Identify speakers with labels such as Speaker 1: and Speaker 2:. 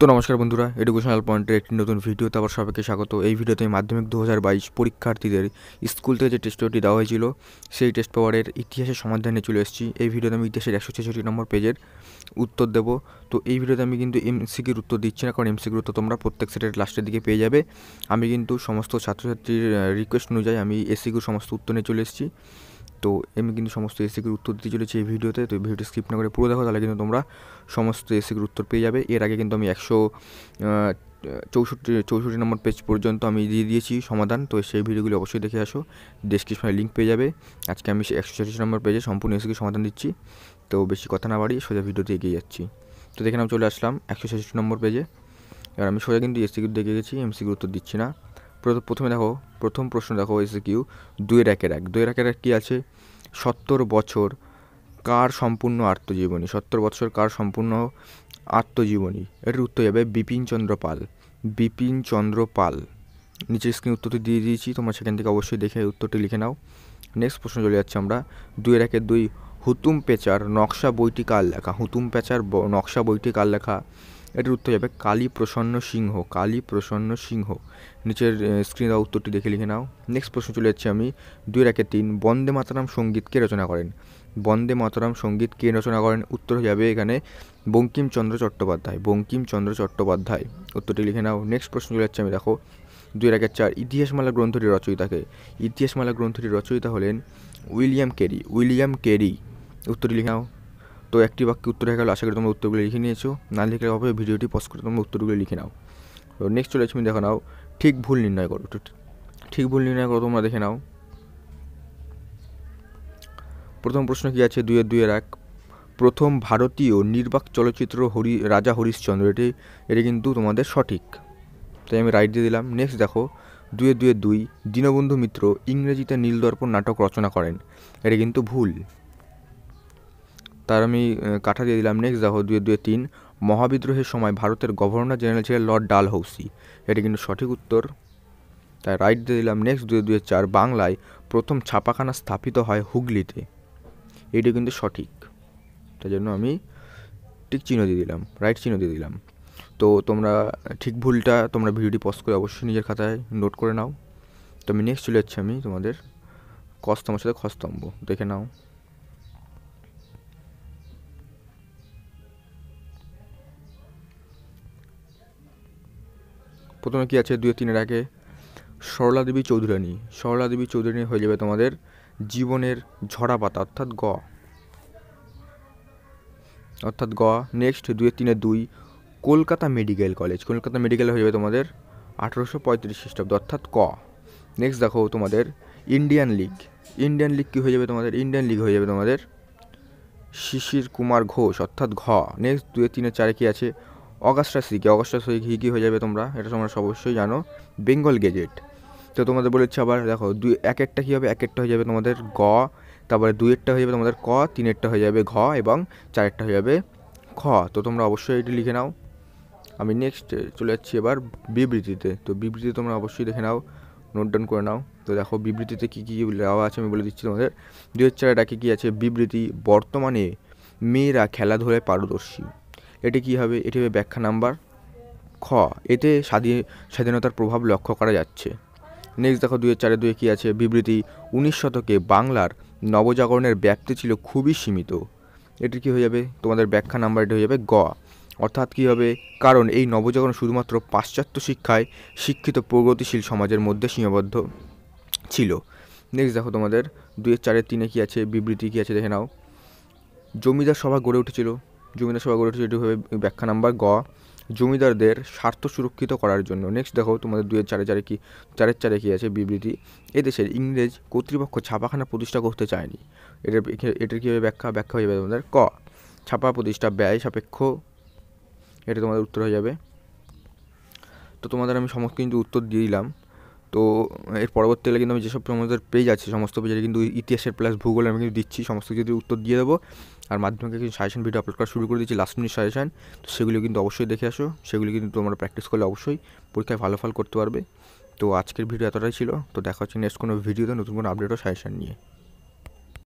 Speaker 1: তো নমস্কার বন্ধুরা এডুকেশনাল পয়েন্টের একটি নতুন ভিডিওতে আবার সবাইকে স্বাগত এই ভিডিওতে মাধ্যমিক দু পরীক্ষার্থীদের স্কুল থেকে যে টেস্ট দেওয়া হয়েছিল সেই টেস্ট পেপারের ইতিহাসের সমাধানে চলে এসেছি এই ভিডিওতে আমি ইতিহাসের একশো ছেষট্টি নম্বর পেজের উত্তর দেব তো এই ভিডিওতে আমি কিন্তু এমসিকির উত্তর দিচ্ছি না কারণ এমসিকির উত্তর তোমরা প্রত্যেক সেটের লাস্টের দিকে পেয়ে যাবে আমি কিন্তু সমস্ত ছাত্রছাত্রীর রিকোয়েস্ট অনুযায়ী আমি এসিকির সমস্ত উত্তর নিয়ে চলে এসেছি তো এমনি কিন্তু সমস্ত এসিকের উত্তর দিতে চলেছি এই ভিডিওতে তো ভিডিওটি স্কিপ না করে পুরো দেখো তাহলে কিন্তু তোমরা সমস্ত এসিকের উত্তর পেয়ে যাবে এর আগে কিন্তু আমি একশো চৌষট্টি চৌষট্টি নম্বর পেজ পর্যন্ত আমি দিয়ে দিয়েছি সমাধান তো সেই ভিডিওগুলি অবশ্যই দেখে আসো ডিসক্রিপশনে লিঙ্ক পেয়ে যাবে আজকে আমি একশো চল্লিশ নম্বর পেজে সম্পূর্ণ এসিকে সমাধান দিচ্ছি তো বেশি কথা না বাড়ি সোজা ভিডিওতে এগিয়ে যাচ্ছি তো দেখে আমি চলে আসলাম একশো ছেষট্টি নম্বর পেজে এবার আমি সোজা কিন্তু এসিকিউ দেখে গেছি এমসিকিউ উত্তর দিচ্ছি না প্রথমে দেখো প্রথম প্রশ্ন দেখো এসিকিউ দুই র্যাকের এক দুই র্যাকের এক কী আছে সত্তর বছর কার সম্পূর্ণ আত্মজীবনী সত্তর বছর কার সম্পূর্ণ আত্মজীবনী এটার উত্তর যাবে বিপিনচন্দ্র পাল বিপিনচন্দ্র পাল নিচের স্ক্রিন উত্তরটি দিয়ে দিয়েছি তোমরা সেখান থেকে অবশ্যই দেখে উত্তরটি লিখে নাও নেক্সট প্রশ্ন চলে যাচ্ছে আমরা দুই একের দুই হুতুম পেচার নকশা বইটি কার লেখা হুতুম পেচার নকশা বইটি কার লেখা এটির উত্তর যাবে কালী প্রসন্ন সিংহ কালী প্রসন্ন সিংহ নিচের স্ক্রিনে দেওয়া উত্তরটি দেখে লিখে নাও নেক্সট প্রশ্ন চলে যাচ্ছে আমি দুই রাখে তিন বন্দে মাতারাম সঙ্গীত কে রচনা করেন বন্দে মাতারাম সঙ্গীত কে রচনা করেন উত্তর হয়ে যাবে এখানে বঙ্কিমচন্দ্র চট্টোপাধ্যায় বঙ্কিমচন্দ্র চট্টোপাধ্যায় উত্তরটি লিখে নাও নেক্সট প্রশ্ন চলে যাচ্ছে আমি দেখো দুই রাখে চার ইতিহাসমালা গ্রন্থটির রচয়িতাকে ইতিহাসমালা গ্রন্থটির রচয়িতা হলেন উইলিয়াম কেরি উইলিয়াম কেরি উত্তরটি লিখে নাও তো একটি বাক্যে উত্তর হয়ে গেল আশা করি তোমরা উত্তরগুলো লিখে নিয়েছো না লিখলে হবে ভিডিওটি পজ করে তোমরা উত্তরগুলো লিখে নাও তো নেক্সট চলে তুমি দেখো নাও ঠিক ভুল নির্ণয় করো ঠিক ভুল নির্ণয় করো তোমরা দেখে নাও প্রথম প্রশ্ন কী আছে দুয়ের দুয়ের এক প্রথম ভারতীয় নির্বাক চলচ্চিত্র হরি রাজা হরিশচন্দ্র এটি এটি কিন্তু তোমাদের সঠিক তাই আমি রাইট দিয়ে দিলাম নেক্সট দেখো দুয়ে দুয়ে দুই দীনবন্ধু মিত্র ইংরেজিতে নীলদর্পণ নাটক রচনা করেন এটা কিন্তু ভুল তার আমি কাঠা দিয়ে দিলাম নেক্সট দেখো দুই দুয়ে তিন মহাবিদ্রোহের সময় ভারতের গভর্নর জেনারেল ছিলেন লর্ড ডাল হৌসি এটা কিন্তু সঠিক উত্তর তাই রাইট দিয়ে দিলাম নেক্সট দুই দুয়ে চার বাংলায় প্রথম ছাপাখানা স্থাপিত হয় হুগলিতে এটি কিন্তু সঠিক তাই জন্য আমি ঠিক চিহ্ন দিয়ে দিলাম রাইট চিহ্ন দিয়ে দিলাম তো তোমরা ঠিক ভুলটা তোমরা ভিডিওটি পজ করে অবশ্যই নিজের খাতায় নোট করে নাও তো আমি নেক্সট চলে যাচ্ছি আমি তোমাদের কস্তম্ভের সাথে খস্তম্ভ দেখে নাও প্রথমে কি আছে দুই তিনের আগে সরলা দেবী চৌধুরানী সরলা দেবী চৌধুরানী হয়ে যাবে তোমাদের জীবনের ঝরা পাতা অর্থাৎ গ অর্থাৎ গ নেক্সট দুই তিনে দুই Kolkata medical college Kolkata medical হয়ে যাবে তোমাদের আঠেরোশো পঁয়ত্রিশ খ্রিস্টাব্দ অর্থাৎ ক নেক্সট দেখো তোমাদের ইন্ডিয়ান লিগ ইন্ডিয়ান লিগ কী হয়ে যাবে তোমাদের ইন্ডিয়ান লিগ হয়ে যাবে তোমাদের শিশির কুমার ঘোষ অর্থাৎ ঘ নেক্সট দুয়ে তিনে চারে কি আছে অগাস্টাস উইকে অগাস্টাস উইক কী হয়ে যাবে তোমরা এটা তোমরা অবশ্যই জানো বেঙ্গল গেজেট তো তোমাদের বলেছি আবার দেখো দুই এক একটা কী হবে এক একটা হয়ে যাবে তোমাদের গ তারপরে একটা হয়ে যাবে তোমাদের ক তিনেরটা হয়ে যাবে ঘ এবং চারেরটা হয়ে যাবে খ তো তোমরা অবশ্যই এটি লিখে নাও আমি নেক্সট চলে যাচ্ছি এবার বিবৃতিতে তো বিবৃতি তোমরা অবশ্যই দেখে নাও নোট ডাউন করে নাও তো দেখো বিবৃতিতে কী কী দেওয়া আছে আমি বলে দিচ্ছি তোমাদের দুই হাজার কী কী আছে বিবৃতি বর্তমানে মেয়েরা খেলাধুলায় পারদর্শী এটি কী হবে এটি হবে ব্যাখ্যা নাম্বার খ এতে স্বাধীন স্বাধীনতার প্রভাব লক্ষ্য করা যাচ্ছে নেক্সট দেখো দুয়ের চারে দুয়ে কী আছে বিবৃতি উনিশ শতকে বাংলার নবজাগরণের ব্যাপ্তি ছিল খুবই সীমিত এটি কী হয়ে যাবে তোমাদের ব্যাখ্যা নাম্বার এটি হয়ে যাবে গ অর্থাৎ কী হবে কারণ এই নবজাগরণ শুধুমাত্র পাশ্চাত্য শিক্ষায় শিক্ষিত প্রগতিশীল সমাজের মধ্যে সীমাবদ্ধ ছিল নেক্সট দেখো তোমাদের দুয়ের চারের তিনে কী আছে বিবৃতি কী আছে দেখে নাও জমিদার সভা গড়ে উঠেছিল জমিদার সভা গড়ে উঠেছে এটি ব্যাখ্যা নাম্বার গ জমিদারদের স্বার্থ সুরক্ষিত করার জন্য নেক্সট দেখো তোমাদের দুয়ের চারে চারে কি চারের চারে কী আছে বিবৃতি এদেশের ইংরেজ কর্তৃপক্ষ ছাপাখানা প্রতিষ্ঠা করতে চায়নি এটার এটার কীভাবে ব্যাখ্যা ব্যাখ্যা হয়ে যাবে তোমাদের ক ছাপা প্রতিষ্ঠা ব্যয় সাপেক্ষ এটা তোমাদের উত্তর হয়ে যাবে তো তোমাদের আমি সমস্ত কিন্তু উত্তর দিয়ে দিলাম তো এর পরবর্তীকালে কিন্তু আমি যেসব তোমাদের পেজ আছে সমস্ত পেজের কিন্তু ইতিহাসের প্লাস ভূগোল আমি কিন্তু দিচ্ছি সমস্ত কিছু উত্তর দিয়ে দেবো আর মাধ্যমিকে কিছু সাজেশন ভিডিও আপলোড করা শুরু করে দিয়েছি লাস্ট মিনিট সাজেশন তো সেগুলো কিন্তু অবশ্যই দেখে আসো সেগুলো কিন্তু তোমরা প্র্যাকটিস করলে অবশ্যই পরীক্ষায় ভালো ফল করতে পারবে তো আজকের ভিডিও এতটাই ছিল তো দেখা হচ্ছে নেক্সট কোনো ভিডিওতে নতুন কোনো আপডেট ও সাজেশন নিয়ে